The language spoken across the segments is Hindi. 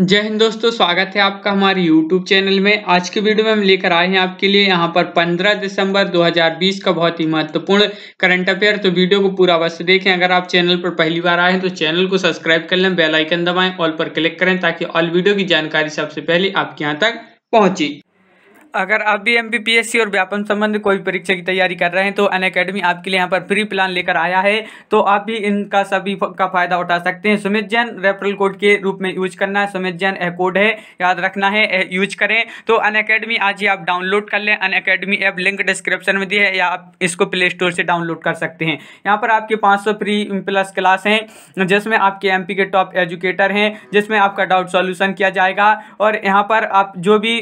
जय हिंद दोस्तों स्वागत है आपका हमारे YouTube चैनल में आज की वीडियो में हम लेकर आए हैं आपके लिए यहाँ पर 15 दिसंबर 2020 का बहुत ही महत्वपूर्ण करंट अफेयर तो वीडियो को पूरा अवश्य देखें अगर आप चैनल पर पहली बार आए हैं तो चैनल को सब्सक्राइब कर लें बेल आइकन दबाएं ऑल पर क्लिक करें ताकि ऑल वीडियो की जानकारी सबसे पहले आपके यहाँ तक पहुंची अगर आप भी एम और व्यापन संबंध कोई परीक्षा की तैयारी कर रहे हैं तो अन अकेडमी आपके लिए यहाँ पर फ्री प्लान लेकर आया है तो आप भी इनका सभी का फायदा उठा सकते हैं सुमित जैन रेफरल कोड के रूप में यूज करना है सुमित जैन यह कोड है याद रखना है यूज करें तो अन अकेडमी आज ही आप डाउनलोड कर लें Unacademy app link description में दी है या आप इसको प्ले स्टोर से डाउनलोड कर सकते हैं यहाँ पर आपके पाँच फ्री प्लस क्लास हैं जिसमें आपके एम के टॉप एजुकेटर हैं जिसमें आपका डाउट सॉल्यूशन किया जाएगा और यहाँ पर आप जो भी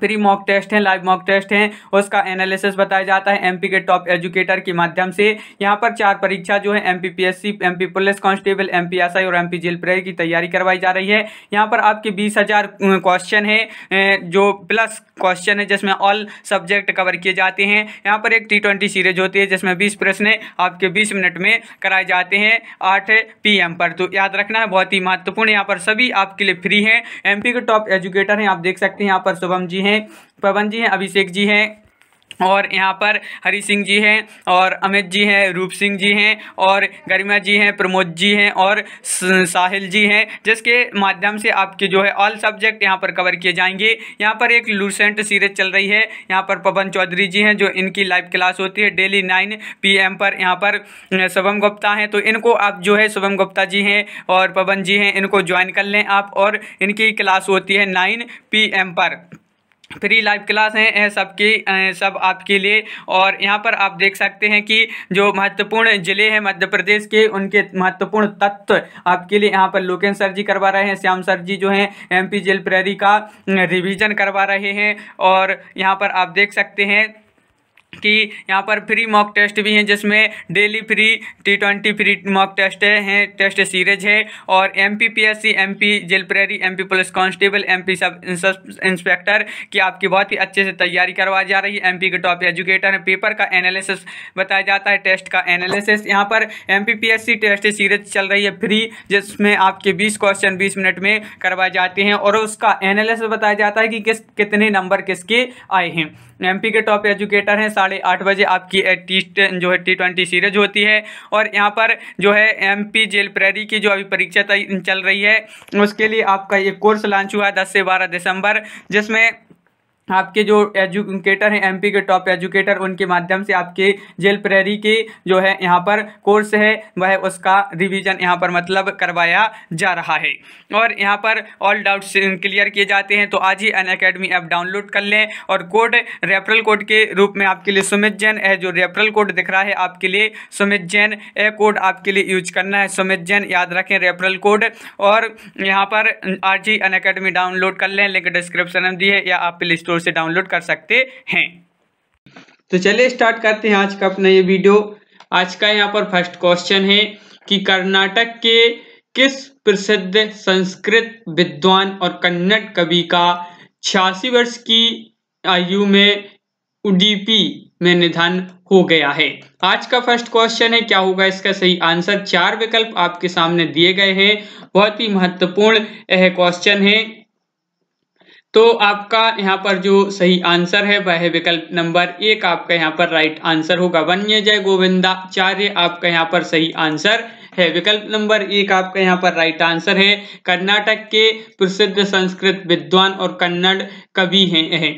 फ्री मॉक टेस्ट हैं लाइव मॉक टेस्ट हैं उसका एनालिसिस बताया जाता है एमपी के टॉप एजुकेटर के माध्यम से यहाँ पर चार परीक्षा जो है MPPSC, MP police constable MPSI और एमपी जेल प्रेयर की तैयारी करवाई जा रही है यहाँ पर आपके बीस हजार क्वेश्चन है जो प्लस क्वेश्चन है जिसमें ऑल सब्जेक्ट कवर किए जाते हैं यहाँ पर एक टी सीरीज होती है जिसमें बीस प्रश्न आपके बीस मिनट में कराए जाते हैं आठ पी पर तो याद रखना है बहुत ही महत्वपूर्ण यहाँ पर सभी आपके लिए फ्री हैं पी के टॉप एजुकेटर हैं आप देख सकते हैं यहाँ पर शुभम जी हैं पवन जी हैं अभिषेक जी हैं और यहाँ पर हरी सिंह जी हैं और अमित जी हैं रूप सिंह जी हैं और गरिमा जी हैं प्रमोद जी हैं और साहिल जी हैं जिसके माध्यम से आपके जो है ऑल सब्जेक्ट यहाँ पर कवर किए जाएंगे यहाँ पर एक लूसेंट सीरीज चल रही है यहाँ पर पवन चौधरी जी हैं जो इनकी लाइव क्लास होती है डेली नाइन पी पर यहाँ पर शुभम गुप्ता हैं तो इनको आप जो है शुभम गुप्ता जी हैं और पवन जी हैं इनको ज्वाइन कर लें आप और इनकी क्लास होती है नाइन पी पर फ्री लाइव क्लास हैं है सबकी सब आपके लिए और यहाँ पर आप देख सकते हैं कि जो महत्वपूर्ण ज़िले हैं मध्य प्रदेश के उनके महत्वपूर्ण तत्व आपके लिए यहाँ पर लोकेन सर जी करवा रहे हैं श्याम सर जी जो हैं एमपी जेल प्रहरी का रिवीजन करवा रहे हैं और यहाँ पर आप देख सकते हैं कि यहाँ पर फ्री मॉक टेस्ट भी हैं जिसमें daily free T twenty free mock test हैं टेस्ट सीरीज है और M P P S C M P jail प्रेरी M P police constable M P sub inspector की आपकी बहुत ही अच्छे से तैयारी करवाई जा रही है एम पी के टॉप एजुकेटर हैं पेपर का एनालिसिस बताया जाता है टेस्ट का एनालिसिस यहाँ पर M P P S C test series चल रही है फ्री जिसमें आपके बीस क्वेश्चन बीस मिनट में करवाए जाते हैं और उसका एनालिसिस बताया जाता है कि किस कितने नंबर किसके आए हैं एमपी के टॉप एजुकेटर हैं साढ़े आठ बजे आपकी टी जो है टी ट्वेंटी सीरीज होती है और यहाँ पर जो है एम पी जेल प्रेरी की जो अभी परीक्षा चल रही है उसके लिए आपका ये कोर्स लॉन्च हुआ है दस से बारह दिसंबर जिसमें आपके जो एजुकेटर हैं एमपी के टॉप एजुकेटर उनके माध्यम से आपके जेल प्रहरी के जो है यहाँ पर कोर्स है वह उसका रिवीजन यहाँ पर मतलब करवाया जा रहा है और यहाँ पर ऑल डाउट्स क्लियर किए जाते हैं तो आज ही अन अकेडमी ऐप डाउनलोड कर लें और कोड रेफरल कोड के रूप में आपके लिए सुमित जैन है जो रेफरल कोड दिख रहा है आपके लिए सुमित जैन ए कोड आपके लिए यूज करना है सुमित जैन याद रखें रेफरल कोड और यहाँ पर आज ही अन डाउनलोड कर लें लिंक डिस्क्रिप्शन में दी है या आप प्ले स्टोर स्टोर से डाउनलोड कर सकते हैं तो चलिए स्टार्ट करते हैं आज का अपना ये वीडियो आज का यहाँ पर फर्स्ट क्वेश्चन है कि कर्नाटक के किस प्रसिद्ध संस्कृत विद्वान और कन्नड़ कवि का छियासी वर्ष की आयु में उडीपी में निधन हो गया है आज का फर्स्ट क्वेश्चन है क्या होगा इसका सही आंसर चार विकल्प आपके सामने दिए गए हैं बहुत ही महत्वपूर्ण यह क्वेश्चन है तो आपका यहाँ पर जो सही आंसर है वह है विकल्प नंबर एक आपका यहाँ पर राइट आंसर होगा वन्य जय गोविंदाचार्य आपका यहाँ पर सही आंसर है विकल्प नंबर एक आपका यहाँ पर राइट आंसर है कर्नाटक के प्रसिद्ध संस्कृत विद्वान और कन्नड़ कवि हैं है।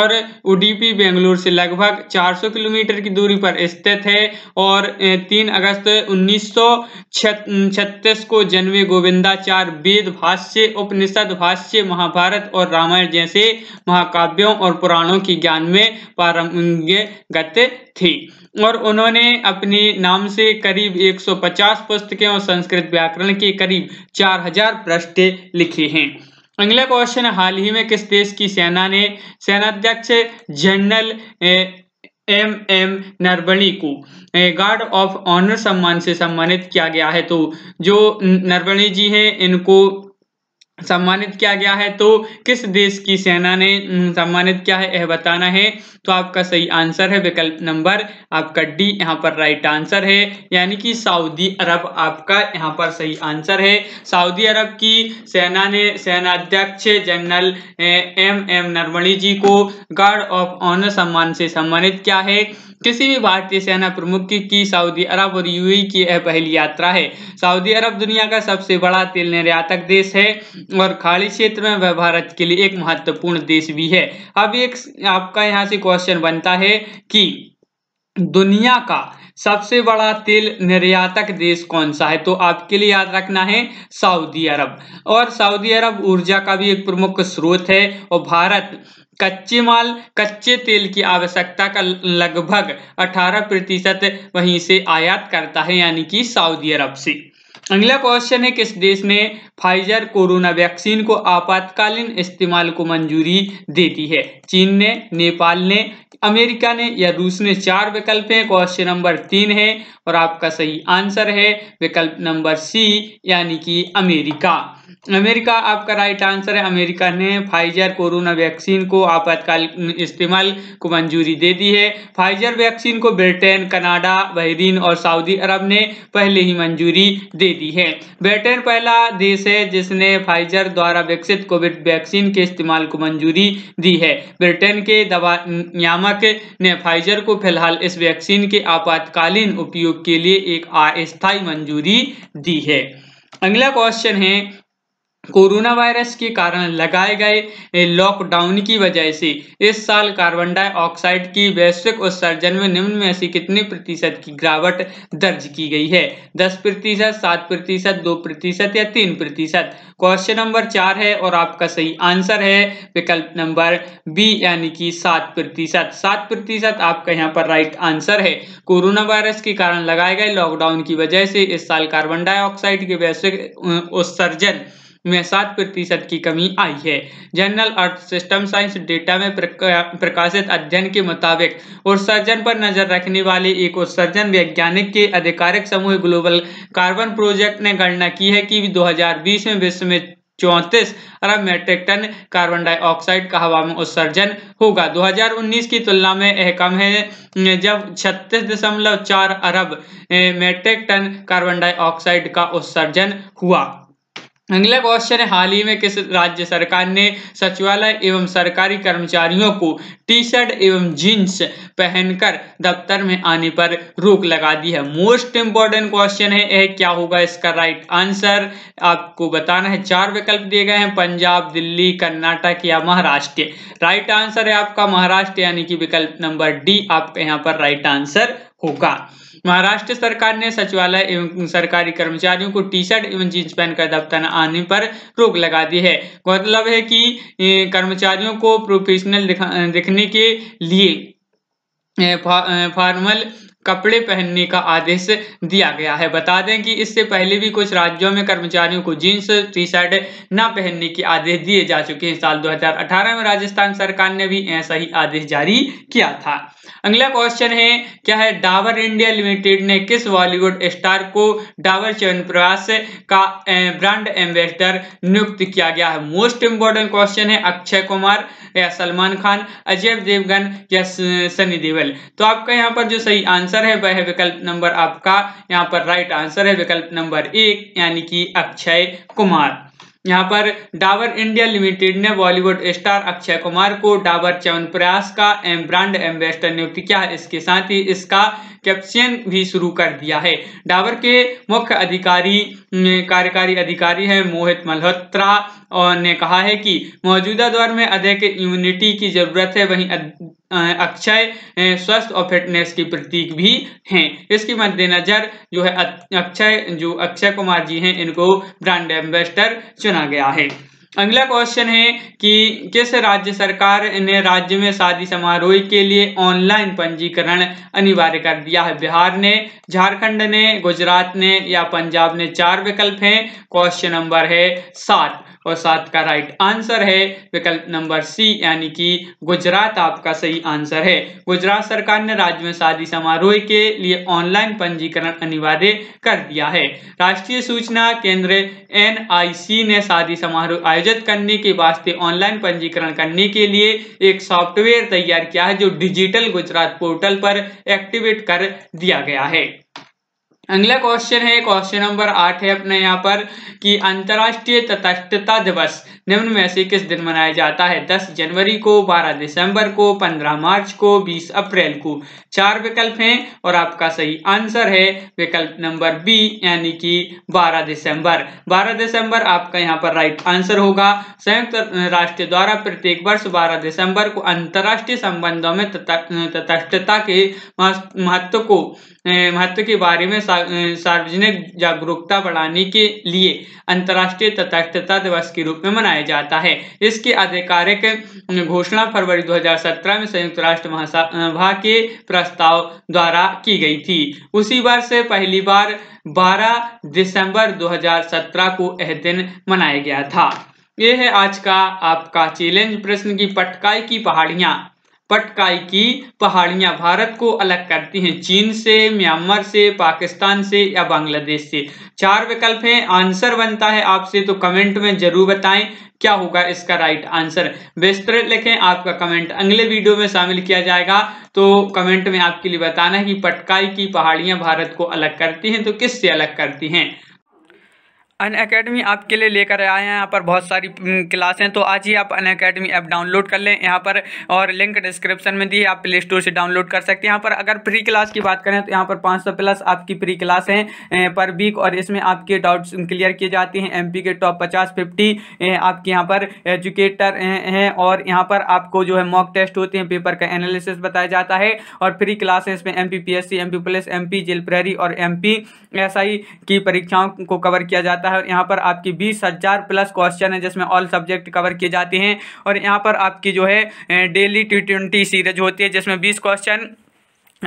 और उडीपी बेंगलुरु से लगभग 400 किलोमीटर की दूरी पर स्थित है और 3 अगस्त उन्नीस को जन्मे गोविंदाचार्य वेद भाष्य उपनिषद भाष्य महाभारत और रामायण रामायण जैसे महाकाव्यों और पुराणों की ज्ञान में पारंगत थी और उन्होंने अपने नाम से करीब 150 पुस्तकें और संस्कृत व्याकरण के करीब 4000 हजार पृष्ठ लिखे हैं अगला क्वेश्चन हाल ही में किस देश की सेना ने सेनाध्यक्ष जनरल एम एम नरबणी को गार्ड ऑफ ऑनर सम्मान से सम्मानित किया गया है तो जो नरबणी जी हैं इनको सम्मानित किया गया है तो किस देश की सेना ने हम्म, सम्मानित किया है यह बताना है तो आपका सही आंसर है विकल्प नंबर आपका डी यहाँ पर राइट आंसर है यानी कि सऊदी अरब आपका यहाँ पर सही आंसर है सऊदी अरब की सेना ने सेनाध्यक्ष general M M Naravane ji को गार्ड ऑफ ऑनर सम्मान से सम्मानित किया है किसी भी भारतीय सेना प्रमुख की, सऊदी अरब और यूएई की यह पहली यात्रा है सऊदी अरब दुनिया का सबसे बड़ा तेल निर्यातक देश है और खाड़ी क्षेत्र में वह भारत के लिए एक महत्वपूर्ण देश भी है अब एक आपका यहाँ से क्वेश्चन बनता है कि दुनिया का सबसे बड़ा तेल निर्यातक देश कौन सा है तो आपके लिए याद रखना है सऊदी अरब और सऊदी अरब ऊर्जा का भी एक प्रमुख स्रोत है और भारत कच्चे माल कच्चे तेल की आवश्यकता का लगभग 18 प्रतिशत वहीं से आयात करता है यानी कि सऊदी अरब से अगला क्वेश्चन है किस देश ने फाइजर कोरोना वैक्सीन को आपातकालीन इस्तेमाल को मंजूरी दे दी है चीन ने नेपाल ने अमेरिका ने या रूस ने चार विकल्प हैं क्वेश्चन नंबर तीन है और आपका सही आंसर है विकल्प नंबर सी यानी कि अमेरिका अमेरिका आपका राइट आंसर है अमेरिका ने फाइजर कोरोना वैक्सीन को आपातकाल इस्तेमाल को मंजूरी दे दी है फाइजर वैक्सीन को ब्रिटेन कनाडा बहरीन और सऊदी अरब ने पहले ही मंजूरी दे दी है ब्रिटेन पहला देश है जिसने फाइजर द्वारा विकसित कोविड वैक्सीन के इस्तेमाल को मंजूरी दी है ब्रिटेन के दवा नियामक ने फाइजर को फिलहाल इस वैक्सीन के आपातकालीन उपयोग के लिए एक अस्थायी मंजूरी दी है अगला क्वेश्चन है कोरोना वायरस के कारण लगाए गए लॉकडाउन की वजह से इस साल कार्बन डाइऑक्साइड की वैश्विक उत्सर्जन में निम्न में से कितने प्रतिशत की गिरावट दर्ज की गई है दस प्रतिशत सात प्रतिशत दो प्रतिशत या तीन प्रतिशत क्वेश्चन नंबर चार है और आपका सही आंसर है विकल्प नंबर बी यानी कि सात प्रतिशत सात प्रतिशत आपका यहाँ पर राइट आंसर है कोरोना वायरस के कारण लगाए गए लॉकडाउन की वजह से इस साल कार्बन डाइऑक्साइड के वैश्विक उत्सर्जन में सात प्रतिशत की कमी आई है journal Earth System Science Data में प्रकाशित अध्ययन के मुताबिक उत्सर्जन पर नजर रखने वाले एक उत्सर्जन वैज्ञानिक के आधिकारिक समूह ग्लोबल कार्बन प्रोजेक्ट ने गणना की है कि 2020 में विश्व में चौतीस अरब मेट्रिक टन कार्बन डाइऑक्साइड का हवा में उत्सर्जन होगा 2019 की तुलना में यह कम है जब छत्तीस दशमलव चार अरब मेट्रिक टन कार्बन डाइऑक्साइड का उत्सर्जन हुआ अगला क्वेश्चन है हाल ही में किस राज्य सरकार ने सचिवालय एवं सरकारी कर्मचारियों को टी शर्ट एवं जींस पहनकर दफ्तर में आने पर रोक लगा दी है मोस्ट इंपॉर्टेंट क्वेश्चन है यह क्या होगा इसका राइट आंसर आपको बताना है चार विकल्प दिए गए हैं पंजाब दिल्ली कर्नाटक या महाराष्ट्र राइट आंसर है आपका महाराष्ट्र यानी कि विकल्प नंबर डी आपके यहाँ पर राइट आंसर होगा महाराष्ट्र सरकार ने सचिवालय एवं सरकारी कर्मचारियों को टी शर्ट एवं जींस पहनकर दफ्तर आने पर रोक लगा दी है गौरतलब है कि कर्मचारियों को प्रोफेशनल दिखने के लिए फॉर्मल कपड़े पहनने का आदेश दिया गया है बता दें कि इससे पहले भी कुछ राज्यों में कर्मचारियों को जींस टी शर्ट न पहनने के आदेश दिए जा चुके हैं साल 2018 में राजस्थान सरकार ने भी ऐसा ही आदेश जारी किया था अगला क्वेश्चन है क्या है डावर इंडिया लिमिटेड ने किस बॉलीवुड स्टार को डावर चयन प्रवास का ब्रांड एम्बेसडर नियुक्त किया गया है मोस्ट इंपॉर्टेंट क्वेश्चन है अक्षय कुमार या सलमान खान अजय देवगन या सनी देवल तो आपका यहाँ पर जो सही आंसर आंसर है वह विकल्प नंबर आपका यहाँ पर राइट आंसर है विकल्प नंबर एक यानी कि अक्षय कुमार यहाँ पर डाबर इंडिया लिमिटेड ने बॉलीवुड स्टार अक्षय कुमार को डाबर चवन प्रयास का एम ब्रांड एम्बेसडर नियुक्त किया है इसके साथ ही इसका कैप्शन भी शुरू कर दिया है डाबर के मुख्य अधिकारी कार्यकारी अधिकारी हैं मोहित मल्होत्रा और ने कहा है कि मौजूदा दौर में अधिक इम्यूनिटी की जरूरत है वहीं अक्षय स्वस्थ और फिटनेस की प्रतीक भी हैं इसके मद्देनजर जो है अक्षय जो अक्षय कुमार जी हैं इनको ब्रांड एम्बेसडर चुना गया है अगला क्वेश्चन है कि किस राज्य सरकार ने राज्य में शादी समारोह के लिए ऑनलाइन पंजीकरण अनिवार्य कर दिया है बिहार ने झारखंड ने गुजरात ने या पंजाब ने चार विकल्प हैं क्वेश्चन नंबर है सात और सात का राइट आंसर है विकल्प नंबर सी यानी कि गुजरात आपका सही आंसर है गुजरात सरकार ने राज्य में शादी समारोह के लिए ऑनलाइन पंजीकरण अनिवार्य कर दिया है राष्ट्रीय सूचना केंद्र एन ने शादी समारोह आयोजित करने के वास्ते ऑनलाइन पंजीकरण करने के लिए एक सॉफ्टवेयर तैयार किया है जो डिजिटल गुजरात पोर्टल पर एक्टिवेट कर दिया गया है अगला क्वेश्चन है क्वेश्चन नंबर आठ है अपने यहाँ पर कि अंतरराष्ट्रीय तटस्थता दिवस निम्न में से किस दिन मनाया जाता है दस जनवरी को बारह दिसंबर को पंद्रह मार्च को बीस अप्रैल को चार विकल्प हैं और आपका सही आंसर है विकल्प नंबर बी यानी कि बारह दिसंबर बारह दिसंबर आपका यहाँ पर राइट आंसर होगा संयुक्त राष्ट्र द्वारा प्रत्येक वर्ष बारह दिसंबर को अंतर्राष्ट्रीय संबंधों में तटस्थता के महत्व को महत्व के बारे में सार्वजनिक जागरूकता बढ़ाने के लिए अंतर्राष्ट्रीय तटस्थता दिवस के रूप में मनाया जाता है इसकी आधिकारिक घोषणा फरवरी 2017 में संयुक्त राष्ट्र महासभा के प्रस्ताव द्वारा की गई थी उसी वर्ष पहली बार 12 दिसंबर 2017 को यह दिन मनाया गया था यह है आज का आपका चैलेंज प्रश्न की पटकाई की पहाड़ियाँ पटकाई की पहाड़ियां भारत को अलग करती हैं चीन से म्यांमार से पाकिस्तान से या बांग्लादेश से चार विकल्प हैं आंसर बनता है आपसे तो कमेंट में जरूर बताएं क्या होगा इसका राइट आंसर विस्तृत लिखें आपका कमेंट अगले वीडियो में शामिल किया जाएगा तो कमेंट में आपके लिए बताना है कि पटकाई की पहाड़ियां भारत को अलग करती हैं तो किससे अलग करती हैं अन अकेडमी आपके लिए लेकर आए हैं यहाँ पर बहुत सारी क्लास हैं तो आज ही आप अन अकेडमी ऐप डाउनलोड कर लें यहाँ पर और लिंक डिस्क्रिप्शन में दी है आप प्ले स्टोर से डाउनलोड कर सकते हैं यहाँ पर अगर प्री क्लास की बात करें तो यहाँ पर 500 प्लस आपकी प्री क्लास हैं पर वीक और इसमें आपके डाउट्स क्लियर किए जाते हैं एम के टॉप पचास फिफ्टी आपके यहाँ पर एजुकेटर हैं और यहाँ पर आपको जो है मॉक टेस्ट होते हैं पेपर का एनालिसिस बताया जाता है और फ्री है इसमें M P P S C M P M P jail प्रहरी और एम पी एस आई की परीक्षाओं को कवर किया जाता है है यहाँ पर आपकी बीस हज़ार प्लस क्वेश्चन है जिसमें ऑल सब्जेक्ट कवर किए जाते हैं और यहाँ पर आपकी जो है डेली टी ट्वेंटी सीरीज होती है जिसमें बीस क्वेश्चन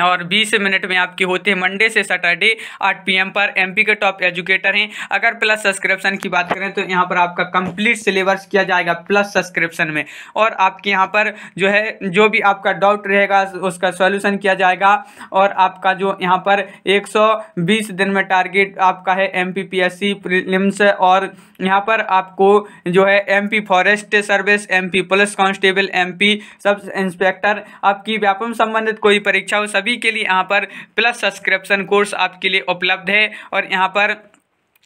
और 20 मिनट में आपकी होती है मंडे से सैटरडे 8 पीएम पर एमपी के टॉप एजुकेटर हैं अगर प्लस सब्सक्रिप्शन की बात करें तो यहाँ पर आपका कंप्लीट सिलेबस किया जाएगा प्लस सब्सक्रिप्शन में और आपके यहाँ पर जो है जो भी आपका डाउट रहेगा उसका सॉल्यूशन किया जाएगा और आपका जो यहाँ पर 120 दिन में टारगेट आपका है एम पी और यहाँ पर आपको जो है M forest service M police constable M sub inspector आपकी व्यापम संबंधित कोई परीक्षा हो सब सभी के लिए यहाँ पर प्लस सब्सक्रिप्शन कोर्स आपके लिए उपलब्ध है और यहाँ पर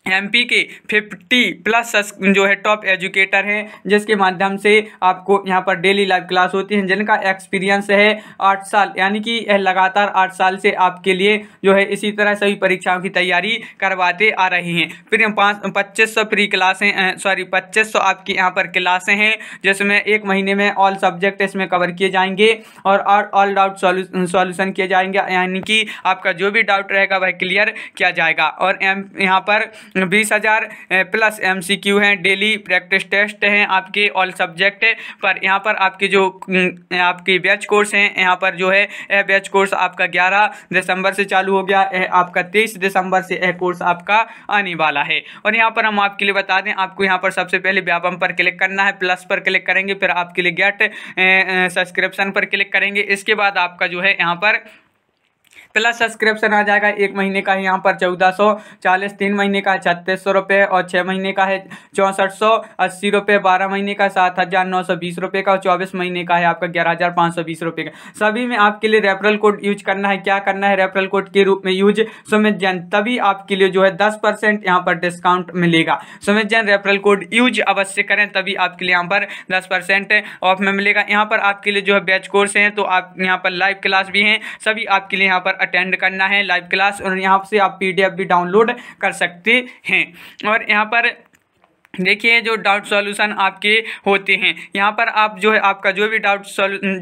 एमपी के 50 प्लस जो है टॉप एजुकेटर हैं जिसके माध्यम से आपको यहाँ पर डेली लाइव क्लास होती है जिनका एक्सपीरियंस है आठ साल यानी कि यह लगातार आठ साल से आपके लिए जो है इसी तरह सभी परीक्षाओं की तैयारी करवाते आ रहे हैं फिर पाँच पच्चीस सौ प्री क्लासें सॉरी पच्चीस सौ आपकी यहाँ पर क्लासें हैं जिसमें एक महीने में ऑल सब्जेक्ट इसमें कवर किए जाएंगे और ऑल डाउट सॉल्यूशन किए जाएंगे यानी कि आपका जो भी डाउट रहेगा वह क्लियर किया जाएगा और एम यहाँ पर बीस हज़ार प्लस एम सी क्यू हैं डेली प्रैक्टिस टेस्ट हैं आपके ऑल सब्जेक्ट पर यहाँ पर आपके जो आपके बैच कोर्स हैं यहाँ पर जो है यह बैच कोर्स आपका ग्यारह दिसंबर से चालू हो गया यह आपका तेईस दिसंबर से यह कोर्स आपका आने वाला है और यहाँ पर हम आपके लिए बता दें आपको यहाँ पर सबसे पहले व्यापम पर क्लिक करना है प्लस पर क्लिक करेंगे फिर आपके लिए गेट सब्सक्रिप्शन पर क्लिक करेंगे इसके बाद आपका जो है यहाँ पर प्लस सब्सक्रिप्शन आ जाएगा एक महीने का है यहाँ पर चौदह सौ चालीस तीन महीने का है छत्तीस सौ रुपये और छः महीने का है चौंसठ सौ अस्सी रुपये बारह महीने का सात हज़ार नौ सौ बीस रुपये का और चौबीस महीने का है आपका ग्यारह हज़ार पाँच सौ बीस रुपये का सभी में आपके लिए रेफरल कोड यूज करना है क्या करना है रेफरल कोड के रूप में यूज सुमित जैन तभी आपके लिए जो है दस परसेंट यहाँ पर डिस्काउंट मिलेगा Sumit Jain referral code use अवश्य करें तभी आपके लिए यहाँ पर दस परसेंट ऑफ में मिलेगा यहाँ पर आपके लिए जो है बैच कोर्स हैं तो आप यहाँ पर लाइव क्लास भी हैं सभी आपके लिए यहाँ पर अटेंड करना है लाइव क्लास और यहाँ से आप पी भी डाउनलोड कर सकते हैं और यहाँ पर देखिए जो डाउट सॉल्यूशन आपके होते हैं यहाँ पर आप जो है आपका जो भी डाउट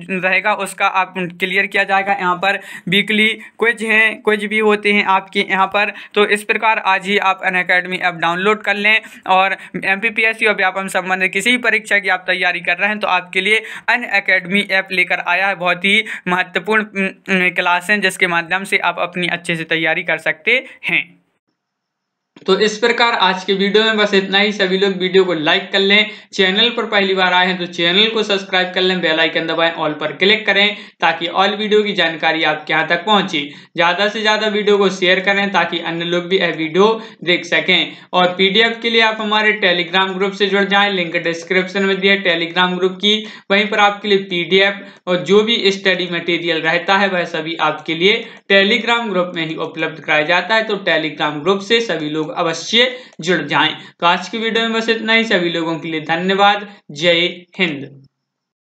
रहेगा उसका आप क्लियर किया जाएगा यहाँ पर वीकली कुछ हैं कुछ भी होते हैं आपके यहाँ पर तो इस प्रकार आज ही आप अन अकेडमी ऐप डाउनलोड कर लें और M P P S C और व्यापम संबंधित किसी भी परीक्षा की आप तैयारी कर रहे हैं तो आपके लिए अन अकेडमी ऐप लेकर आया है बहुत ही महत्वपूर्ण क्लासें जिसके माध्यम से आप अपनी अच्छे से तैयारी कर सकते हैं तो इस प्रकार आज के वीडियो में बस इतना ही सभी लोग वीडियो को लाइक कर लें चैनल पर पहली बार आए हैं तो चैनल को सब्सक्राइब कर लें बेल आइकन दबाएं ऑल पर क्लिक करें ताकि ऑल वीडियो की जानकारी आपके यहाँ तक पहुंचे ज़्यादा से ज़्यादा वीडियो को शेयर करें ताकि अन्य लोग भी यह वीडियो देख सकें और पीडीएफ के लिए आप हमारे टेलीग्राम ग्रुप से जुड़ जाए लिंक डिस्क्रिप्शन में दिए टेलीग्राम ग्रुप की वहीं पर आपके लिए पीडीएफ और जो भी स्टडी मटेरियल रहता है वह सभी आपके लिए टेलीग्राम ग्रुप में ही उपलब्ध कराया जाता है तो टेलीग्राम ग्रुप से सभी लोग लोग अवश्य जुड़ जाएं तो आज की वीडियो में बस इतना ही सभी लोगों के लिए धन्यवाद जय हिंद